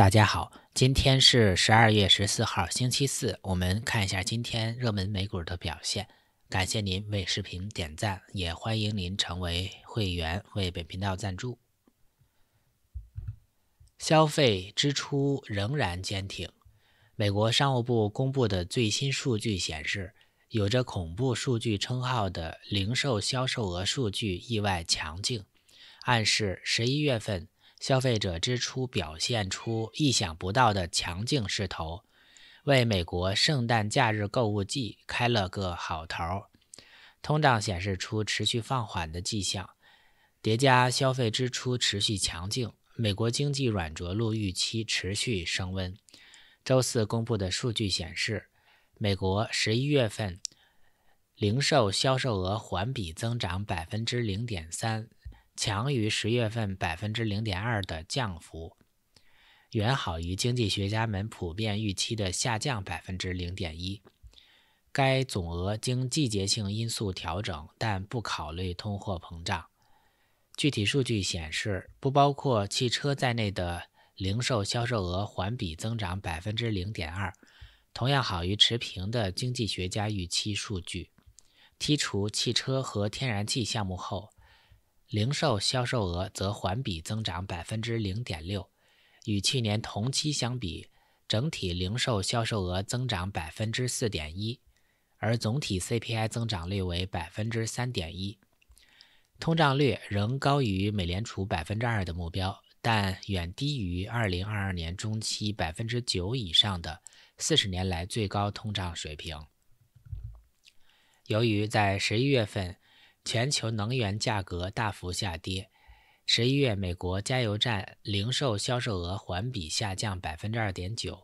大家好，今天是十二月十四号，星期四。我们看一下今天热门美股的表现。感谢您为视频点赞，也欢迎您成为会员为本频道赞助。消费支出仍然坚挺。美国商务部公布的最新数据显示，有着“恐怖数据”称号的零售销售额数据意外强劲，暗示十一月份。消费者支出表现出意想不到的强劲势头，为美国圣诞假日购物季开了个好头。通胀显示出持续放缓的迹象，叠加消费支出持续强劲，美国经济软着陆预期持续升温。周四公布的数据显示，美国十一月份零售销售额环比增长百分之零点三。强于十月份百分之零点二的降幅，远好于经济学家们普遍预期的下降百分之零点一。该总额经季节性因素调整，但不考虑通货膨胀。具体数据显示，不包括汽车在内的零售销售额环比增长百分之零点二，同样好于持平的经济学家预期数据。剔除汽车和天然气项目后。零售销售额则环比增长百分之零点六，与去年同期相比，整体零售销售额增长百分之四点一，而总体 CPI 增长率为百分之三点一，通胀率仍高于美联储百分之二的目标，但远低于二零二二年中期百分之九以上的四十年来最高通胀水平。由于在十一月份。全球能源价格大幅下跌。十一月，美国加油站零售销售额环比下降百分之二点九，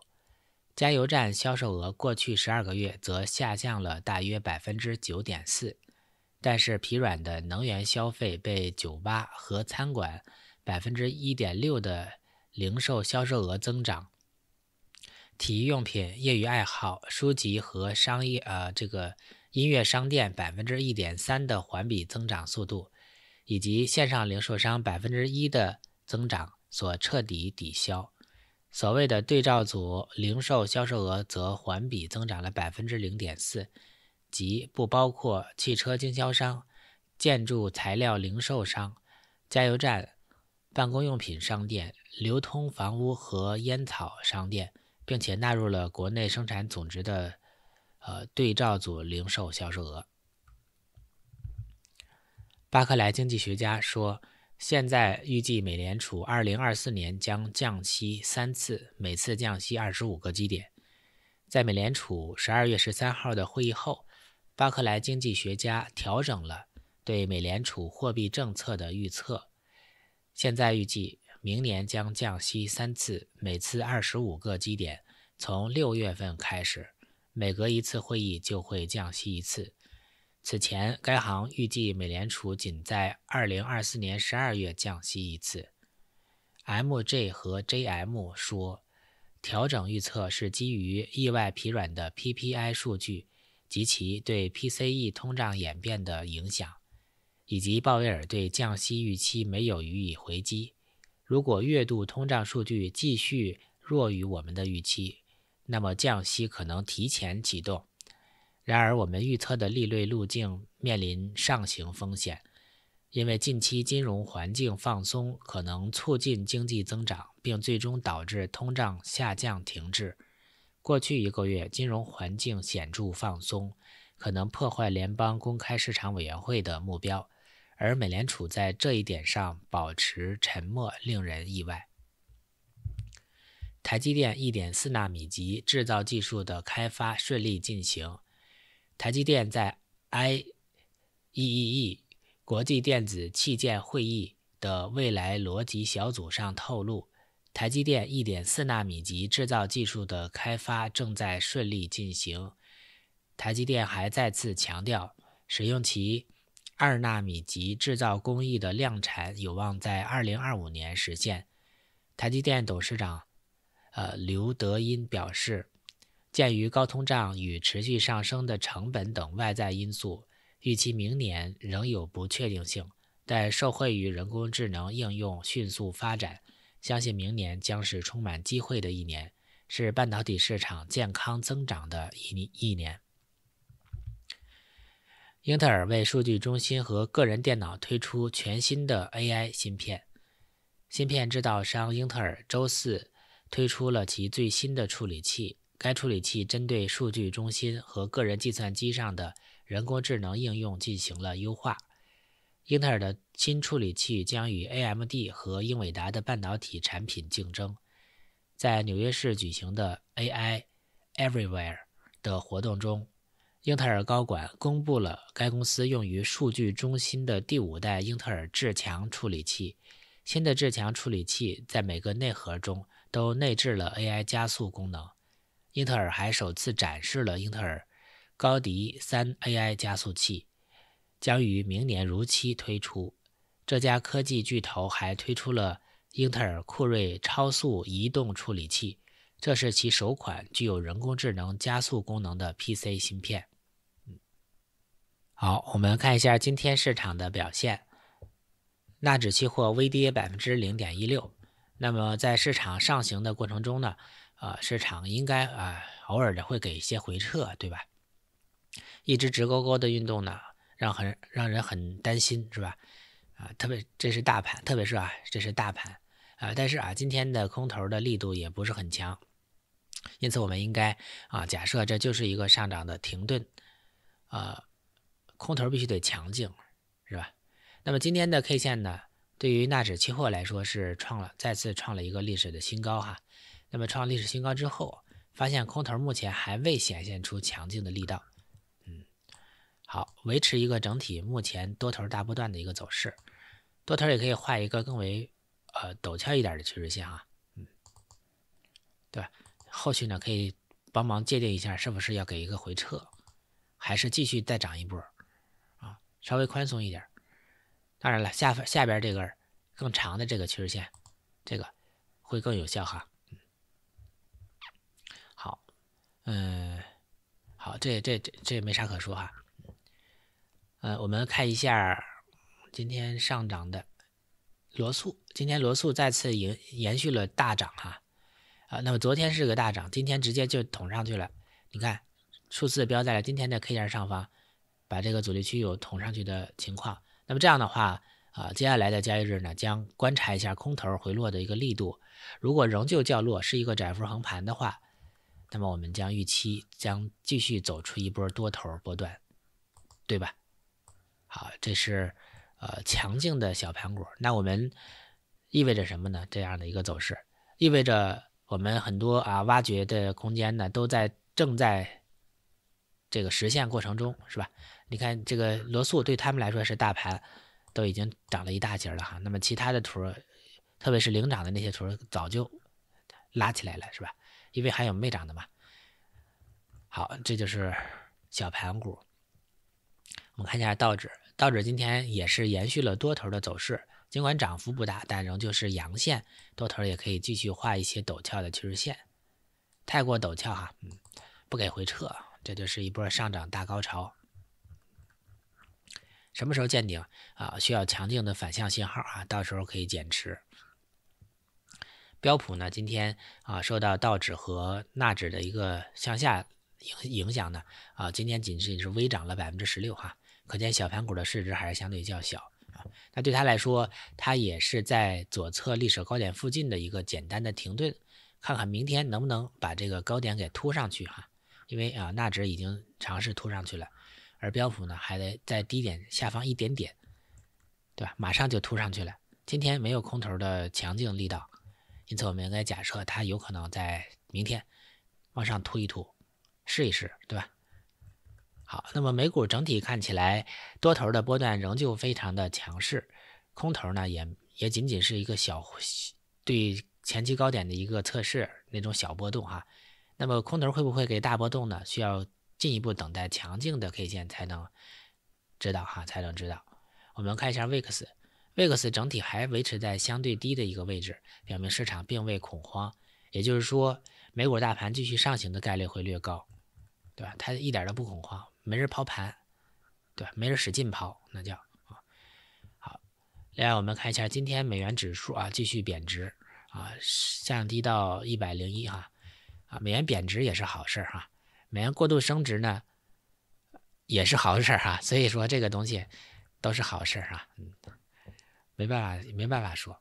加油站销售额过去十二个月则下降了大约百分之九点四。但是疲软的能源消费被酒吧和餐馆百分之一点六的零售销售额增长、体育用品、业余爱好、书籍和商业呃这个。音乐商店百分之一点三的环比增长速度，以及线上零售商百分之一的增长所彻底抵消。所谓的对照组零售销售额则环比增长了百分之零点四，即不包括汽车经销商、建筑材料零售商、加油站、办公用品商店、流通房屋和烟草商店，并且纳入了国内生产总值的。呃，对照组零售销售额。巴克莱经济学家说，现在预计美联储2024年将降息三次，每次降息25个基点。在美联储12月13号的会议后，巴克莱经济学家调整了对美联储货币政策的预测，现在预计明年将降息三次，每次25个基点，从6月份开始。每隔一次会议就会降息一次。此前，该行预计美联储仅在2024年12月降息一次。M.J. 和 J.M. 说，调整预测是基于意外疲软的 PPI 数据及其对 PCE 通胀演变的影响，以及鲍威尔对降息预期没有予以回击。如果月度通胀数据继续弱于我们的预期，那么降息可能提前启动，然而我们预测的利率路径面临上行风险，因为近期金融环境放松可能促进经济增长，并最终导致通胀下降停滞。过去一个月，金融环境显著放松，可能破坏联邦公开市场委员会的目标，而美联储在这一点上保持沉默令人意外。台积电一点四纳米级制造技术的开发顺利进行。台积电在 I E E E 国际电子器件会议的未来逻辑小组上透露，台积电一点四纳米级制造技术的开发正在顺利进行。台积电还再次强调，使用其二纳米级制造工艺的量产有望在二零二五年实现。台积电董事长。呃，刘德音表示，鉴于高通胀与持续上升的成本等外在因素，预期明年仍有不确定性。但受惠于人工智能应用迅速发展，相信明年将是充满机会的一年，是半导体市场健康增长的一一年。英特尔为数据中心和个人电脑推出全新的 AI 芯片。芯片制造商英特尔周四。推出了其最新的处理器。该处理器针对数据中心和个人计算机上的人工智能应用进行了优化。英特尔的新处理器将与 AMD 和英伟达的半导体产品竞争。在纽约市举行的 AI Everywhere 的活动中，英特尔高管公布了该公司用于数据中心的第五代英特尔至强处理器。新的至强处理器在每个内核中。都内置了 AI 加速功能。英特尔还首次展示了英特尔高迪三 AI 加速器，将于明年如期推出。这家科技巨头还推出了英特尔酷睿超速移动处理器，这是其首款具有人工智能加速功能的 PC 芯片。好，我们看一下今天市场的表现，纳指期货微跌百分之零点一六。那么在市场上行的过程中呢，啊，市场应该啊偶尔的会给一些回撤，对吧？一直直勾勾的运动呢，让很让人很担心，是吧？啊，特别这是大盘，特别是啊这是大盘，啊，但是啊今天的空头的力度也不是很强，因此我们应该啊假设这就是一个上涨的停顿，啊，空头必须得强劲，是吧？那么今天的 K 线呢？对于纳指期货来说，是创了再次创了一个历史的新高哈。那么创历史新高之后，发现空头目前还未显现出强劲的力道，嗯，好，维持一个整体目前多头大波段的一个走势，多头也可以画一个更为呃陡峭一点的趋势线啊，嗯，对，后续呢可以帮忙界定一下，是不是要给一个回撤，还是继续再涨一波啊，稍微宽松一点。当然了，下下边这根更长的这个趋势线，这个会更有效哈。好，嗯，好，这这这这也没啥可说哈。呃，我们看一下今天上涨的罗素，今天罗素再次延延续了大涨哈。啊，那么昨天是个大涨，今天直接就捅上去了。你看，数字标在了今天的 K 线上方，把这个阻力区有捅上去的情况。那么这样的话，啊，接下来的交易日呢，将观察一下空头回落的一个力度。如果仍旧较弱，是一个窄幅横盘的话，那么我们将预期将继续走出一波多头波段，对吧？好，这是呃强劲的小盘股。那我们意味着什么呢？这样的一个走势，意味着我们很多啊挖掘的空间呢，都在正在。这个实现过程中是吧？你看这个罗素对他们来说是大盘，都已经涨了一大截了哈。那么其他的图，特别是领涨的那些图，早就拉起来了是吧？因为还有没涨的嘛。好，这就是小盘股。我们看一下道指，道指今天也是延续了多头的走势，尽管涨幅不大，但仍旧是阳线，多头也可以继续画一些陡峭的趋势线。太过陡峭哈，嗯，不给回撤。这就是一波上涨大高潮，什么时候见顶啊？需要强劲的反向信号啊！到时候可以减持。标普呢，今天啊，受到道指和纳指的一个向下影影响呢，啊，今天仅仅是微涨了百分之十六哈，可见小盘股的市值还是相对较小啊。那对他来说，它也是在左侧历史高点附近的一个简单的停顿，看看明天能不能把这个高点给拖上去哈。因为啊，纳指已经尝试突上去了，而标普呢还得在低点下方一点点，对吧？马上就突上去了。今天没有空头的强劲力道，因此我们应该假设它有可能在明天往上突一突，试一试，对吧？好，那么美股整体看起来多头的波段仍旧非常的强势，空头呢也也仅仅是一个小对前期高点的一个测试那种小波动哈。那么空头会不会给大波动呢？需要进一步等待强劲的 K 线才能知道哈，才能知道。我们看一下 VIX，VIX 整体还维持在相对低的一个位置，表明市场并未恐慌，也就是说美股大盘继续上行的概率会略高，对吧？它一点都不恐慌，没人抛盘，对吧？没人使劲抛，那叫啊好。另外我们看一下今天美元指数啊继续贬值啊，降低到一百零一哈。美元贬值也是好事儿哈，美元过度升值呢，也是好事儿哈。所以说这个东西都是好事儿哈，嗯，没办法，没办法说，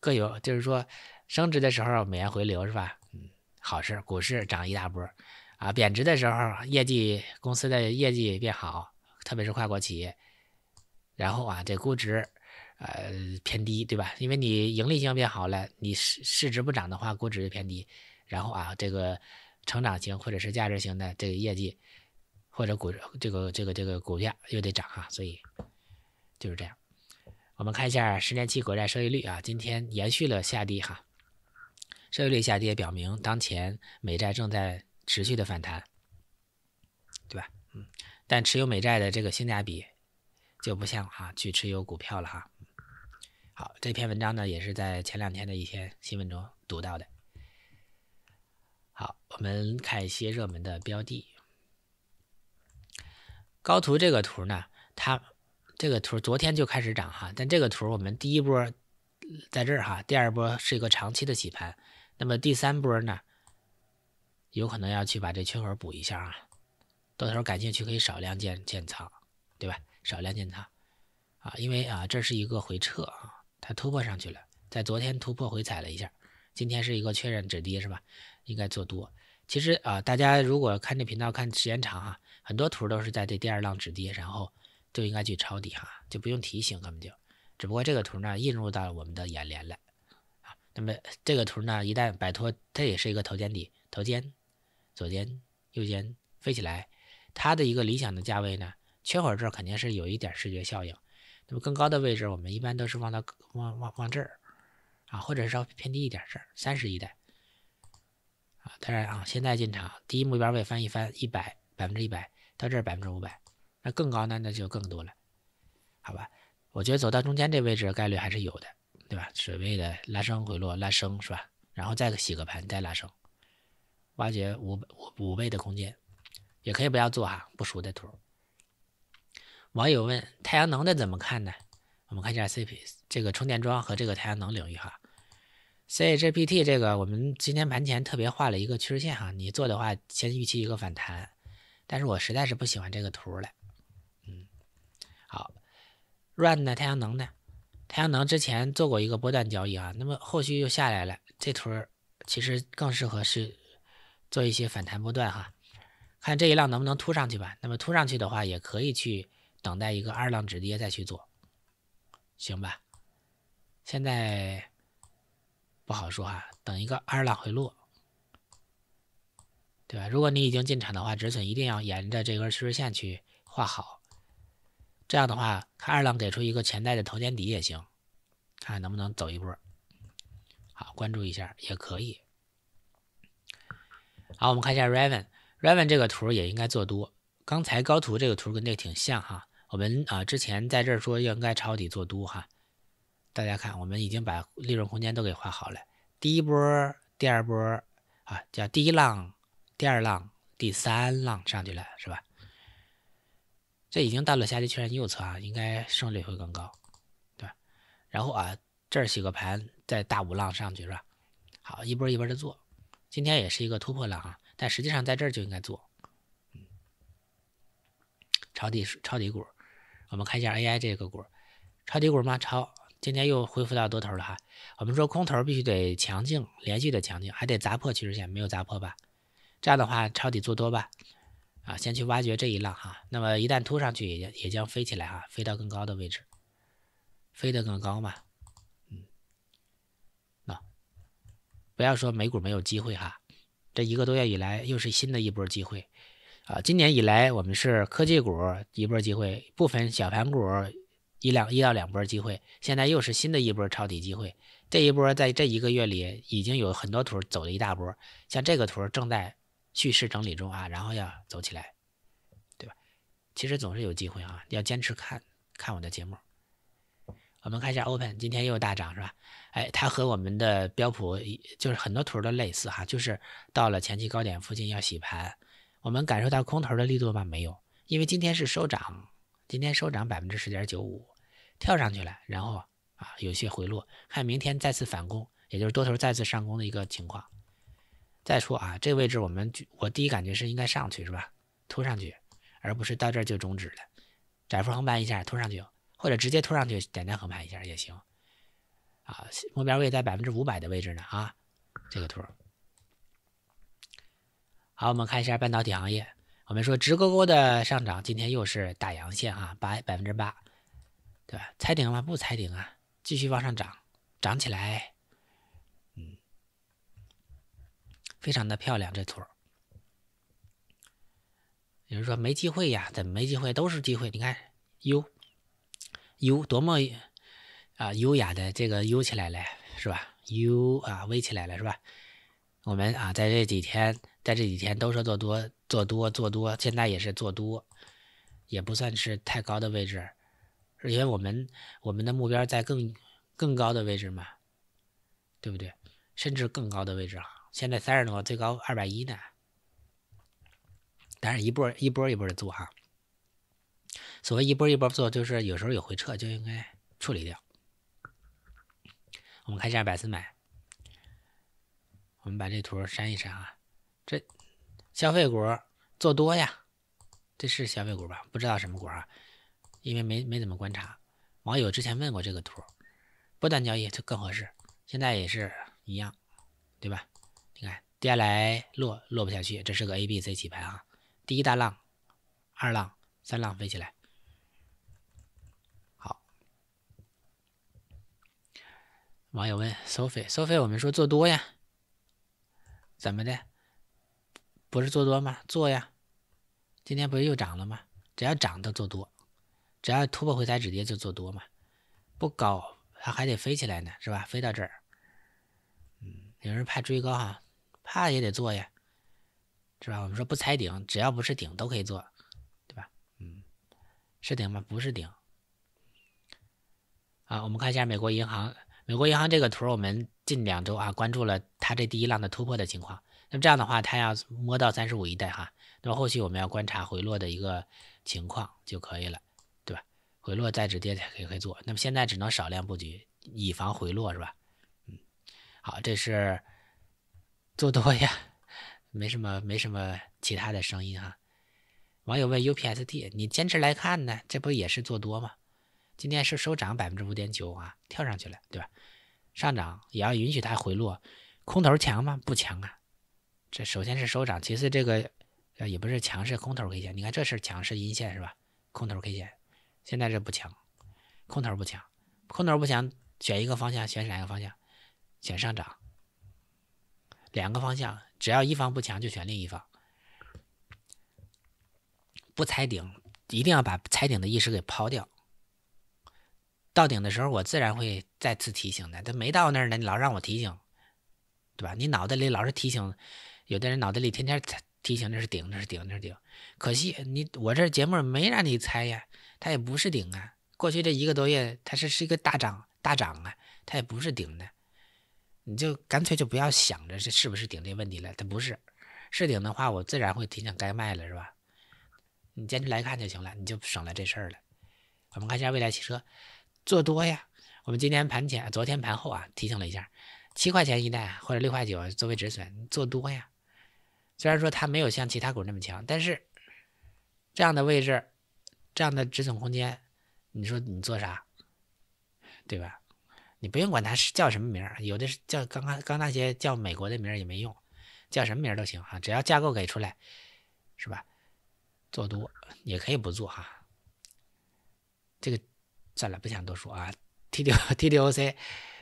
各有就是说升值的时候美元回流是吧？嗯，好事，股市涨一大波啊。贬值的时候，业绩公司的业绩变好，特别是跨国企业，然后啊，这估值呃偏低对吧？因为你盈利性变好了，你市市值不涨的话，估值就偏低。然后啊，这个成长型或者是价值型的这个业绩，或者股这个这个这个股票又得涨啊，所以就是这样。我们看一下十年期国债收益率啊，今天延续了下跌哈，收益率下跌表明当前美债正在持续的反弹，对吧？嗯，但持有美债的这个性价比就不像啊去持有股票了哈。好，这篇文章呢也是在前两天的一篇新闻中读到的。我们看一些热门的标的，高图这个图呢，它这个图昨天就开始涨哈，但这个图我们第一波在这儿哈，第二波是一个长期的洗盘，那么第三波呢，有可能要去把这缺口补一下啊。到时候感兴趣可以少量建建仓，对吧？少量建仓啊，因为啊这是一个回撤啊，它突破上去了，在昨天突破回踩了一下，今天是一个确认止跌，是吧？应该做多，其实啊，大家如果看这频道看时间长哈，很多图都是在这第二浪止跌，然后就应该去抄底哈，就不用提醒，根本就。只不过这个图呢，映入到了我们的眼帘了啊。那么这个图呢，一旦摆脱，它也是一个头肩底，头肩左肩右肩飞起来，它的一个理想的价位呢，缺口这儿肯定是有一点视觉效应。那么更高的位置，我们一般都是往到往往往这儿啊，或者是稍微偏低一点这儿三十一带。当然啊，现在进场，第一目标位翻一翻，一百百分之一百到这儿百分之五百，那更高呢？那就更多了，好吧？我觉得走到中间这位置概率还是有的，对吧？水位的拉升回落，拉升是吧？然后再洗个盘，再拉升，挖掘五五五倍的空间，也可以不要做哈，不熟的图。网友问太阳能的怎么看呢？我们看一下 c p 这个充电桩和这个太阳能领域哈。C H p T 这个，我们今天盘前特别画了一个趋势线哈，你做的话先预期一个反弹，但是我实在是不喜欢这个图了，嗯，好，run 呢太阳能呢，太阳能之前做过一个波段交易啊，那么后续又下来了，这图其实更适合是做一些反弹波段哈，看这一浪能不能突上去吧，那么突上去的话也可以去等待一个二浪止跌再去做，行吧，现在。不好说啊，等一个二浪回落，对吧？如果你已经进场的话，止损一定要沿着这根趋势线去画好。这样的话，看二浪给出一个潜在的头肩底也行，看能不能走一波。好，关注一下也可以。好，我们看一下 REVEN，REVEN 这个图也应该做多。刚才高图这个图跟这个挺像哈，我们啊之前在这儿说应该抄底做多哈。大家看，我们已经把利润空间都给画好了。第一波、第二波，啊，叫第一浪、第二浪、第三浪上去了，是吧？这已经到了下跌确认右侧啊，应该胜率会更高，对吧？然后啊，这儿洗个盘，在大五浪上去，是吧？好，一波一波的做，今天也是一个突破浪啊，但实际上在这儿就应该做，嗯，抄底抄底股，我们看一下 AI 这个股，抄底股吗？抄。今天又恢复到多头了哈，我们说空头必须得强劲，连续的强劲，还得砸破趋势线，没有砸破吧？这样的话，抄底做多吧，啊，先去挖掘这一浪哈，那么一旦突上去，也也将飞起来哈，飞到更高的位置，飞得更高嘛，嗯，啊，不要说美股没有机会哈，这一个多月以来又是新的一波机会，啊，今年以来我们是科技股一波机会，部分小盘股。一两一到两波机会，现在又是新的一波抄底机会。这一波在这一个月里已经有很多图走了一大波，像这个图正在蓄势整理中啊，然后要走起来，对吧？其实总是有机会啊，要坚持看看我的节目。我们看一下 Open，今天又大涨是吧？哎，它和我们的标普就是很多图都类似哈，就是到了前期高点附近要洗盘。我们感受到空头的力度吗？没有，因为今天是收涨。今天收涨百分之十点九五，跳上去了，然后啊有些回落，看明天再次反攻，也就是多头再次上攻的一个情况。再说啊，这个位置我们我第一感觉是应该上去是吧？突上去，而不是到这儿就终止了，窄幅横盘一下突上去，或者直接突上去，简单横盘一下也行。啊，目标位在百分之五百的位置呢啊，这个图。好，我们看一下半导体行业。我们说直勾勾的上涨，今天又是大阳线啊，八百分之八，对吧？踩顶吗？不踩顶啊，继续往上涨，涨起来，嗯，非常的漂亮这图。有人说没机会呀？怎么没机会？都是机会。你看，U，U 多么啊优雅的这个 U 起来了是吧？U 啊 V 起来了是吧？我们啊在这几天。在这几天都说做多，做多，做多，现在也是做多，也不算是太高的位置，因为我们我们的目标在更更高的位置嘛，对不对？甚至更高的位置啊，现在三十多，最高二百一呢。但是一波一波一波的做哈，所谓一波一波做，就是有时候有回撤就应该处理掉。我们看一下百思买，我们把这图删一删啊。这消费股做多呀？这是消费股吧？不知道什么股啊，因为没没怎么观察。网友之前问过这个图，波段交易就更合适，现在也是一样，对吧？你看跌下来落落不下去，这是个 A、B、C 起盘啊，第一大浪、二浪、三浪飞起来。好，网友问收费，收费我们说做多呀，怎么的？不是做多吗？做呀！今天不是又涨了吗？只要涨都做多，只要突破回踩止跌就做多嘛。不高它还得飞起来呢，是吧？飞到这儿，嗯，有人怕追高哈，怕也得做呀，是吧？我们说不踩顶，只要不是顶都可以做，对吧？嗯，是顶吗？不是顶。啊，我们看一下美国银行，美国银行这个图，我们近两周啊关注了它这第一浪的突破的情况。那么这样的话，它要摸到三十五一带哈，那么后续我们要观察回落的一个情况就可以了，对吧？回落再止跌才可以做。那么现在只能少量布局，以防回落，是吧？嗯，好，这是 做多呀，没什么，没什么其他的声音哈。网友问 UPST，你坚持来看呢，这不也是做多吗？今天是收涨百分之五点九啊，跳上去了，对吧？上涨也要允许它回落，空头强吗？不强啊。这首先是收涨，其次这个，也不是强势空头 K 线。你看这是强势阴线是吧？空头 K 线，现在这不强，空头不强，空头不强，选一个方向，选哪个方向？选上涨。两个方向，只要一方不强，就选另一方。不踩顶，一定要把踩顶的意识给抛掉。到顶的时候，我自然会再次提醒的。他没到那儿呢，你老让我提醒，对吧？你脑袋里老是提醒。有的人脑袋里天天提醒那是顶那是顶那是顶，可惜你我这节目没让你猜呀，它也不是顶啊。过去这一个多月，它是是一个大涨大涨啊，它也不是顶的。你就干脆就不要想着这是不是顶这问题了，它不是是顶的话，我自然会提醒该卖了是吧？你坚持来看就行了，你就省了这事儿了。我们看一下未来汽车，做多呀。我们今天盘前、昨天盘后啊提醒了一下，七块钱一袋或者六块九作为止损，做多呀。虽然说它没有像其他股那么强，但是这样的位置、这样的止损空间，你说你做啥？对吧？你不用管它是叫什么名儿，有的是叫刚刚刚那些叫美国的名儿也没用，叫什么名儿都行啊，只要架构给出来，是吧？做多也可以不做哈。这个算了，不想多说啊。T D T D O C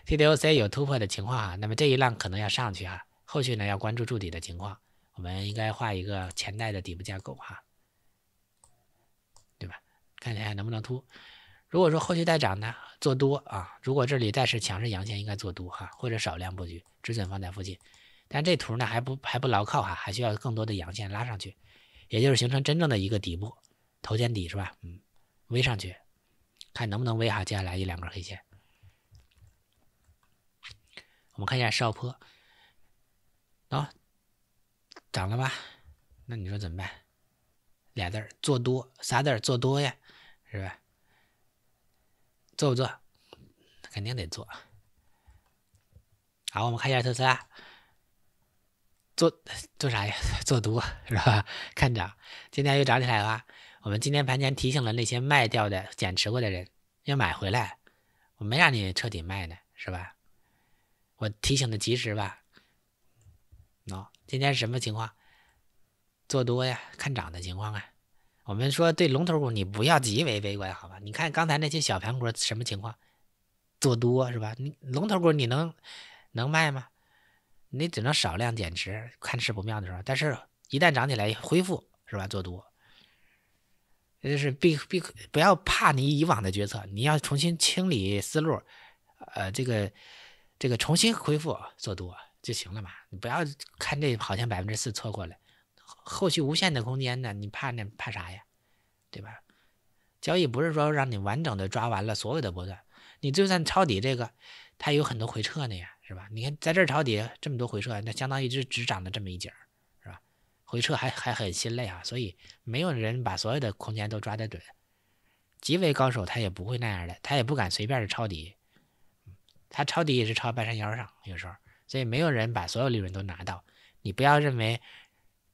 T D O C 有突破的情况啊，那么这一浪可能要上去啊，后续呢要关注筑底的情况。我们应该画一个前袋的底部架构，哈，对吧？看一下能不能突。如果说后续再涨呢，做多啊。如果这里再是强势阳线，应该做多哈，或者少量布局，止损放在附近。但这图呢还不还不牢靠哈，还需要更多的阳线拉上去，也就是形成真正的一个底部头肩底是吧？嗯，微上去，看能不能微哈，接下来一两根黑线。我们看一下少坡，啊。涨了吧？那你说怎么办？俩字儿，做多。仨字儿做多呀？是吧？做不做？肯定得做。好，我们看一下特斯拉。做做啥呀？做多是吧？看涨。今天又涨起来了。我们今天盘前提醒了那些卖掉的、减持过的人要买回来。我没让你彻底卖呢，是吧？我提醒的及时吧？喏。今天是什么情况？做多呀，看涨的情况啊。我们说对龙头股，你不要极为悲观，好吧？你看刚才那些小盘股什么情况？做多是吧？你龙头股你能能卖吗？你只能少量减持，看势不妙的时候。但是一旦涨起来恢复是吧？做多，就是避避不要怕你以往的决策，你要重新清理思路，呃，这个这个重新恢复做多。就行了嘛，你不要看这好像百分之四错过了，后续无限的空间呢，你怕那怕啥呀，对吧？交易不是说让你完整的抓完了所有的波段，你就算抄底这个，它有很多回撤呢呀，是吧？你看在这抄底这么多回撤，那相当于是只涨了这么一截儿，是吧？回撤还还很心累啊，所以没有人把所有的空间都抓得准，极为高手他也不会那样的，他也不敢随便的抄底，他抄底也是抄半山腰上有时候。所以没有人把所有利润都拿到，你不要认为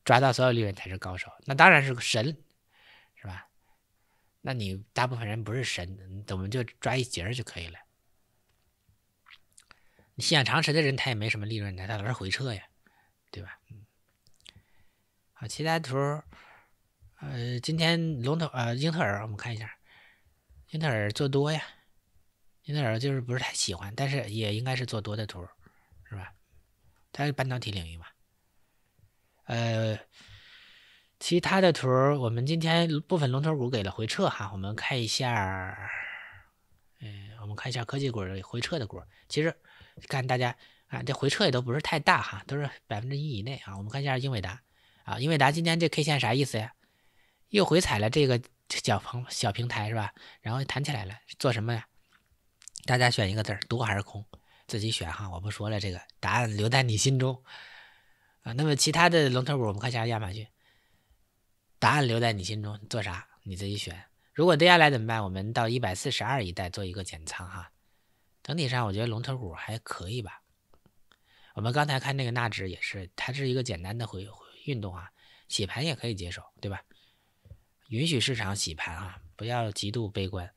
抓到所有利润才是高手，那当然是神，是吧？那你大部分人不是神，怎么就抓一截儿就可以了？你信仰常识的人他也没什么利润的，他老是回撤呀，对吧？好，其他图，呃，今天龙头呃，英特尔，我们看一下，英特尔做多呀，英特尔就是不是太喜欢，但是也应该是做多的图。是吧？它是半导体领域嘛？呃，其他的图我们今天部分龙头股给了回撤哈，我们看一下，嗯，我们看一下科技股的回撤的股，其实看大家啊，这回撤也都不是太大哈，都是百分之一以内啊。我们看一下英伟达啊，英伟达今天这 K 线啥意思呀？又回踩了这个小平小平台是吧？然后弹起来了，做什么呀？大家选一个字儿，多还是空？自己选哈，我不说了，这个答案留在你心中啊。那么其他的龙头股，我们看一下亚马逊。答案留在你心中，做啥你自己选。如果跌下来怎么办？我们到一百四十二一带做一个减仓哈。整体上我觉得龙头股还可以吧。我们刚才看那个纳指也是，它是一个简单的回运动啊，洗盘也可以接受，对吧？允许市场洗盘啊，不要极度悲观。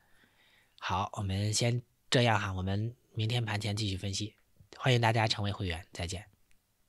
好，我们先这样哈，我们。明天盘前继续分析，欢迎大家成为会员，再见。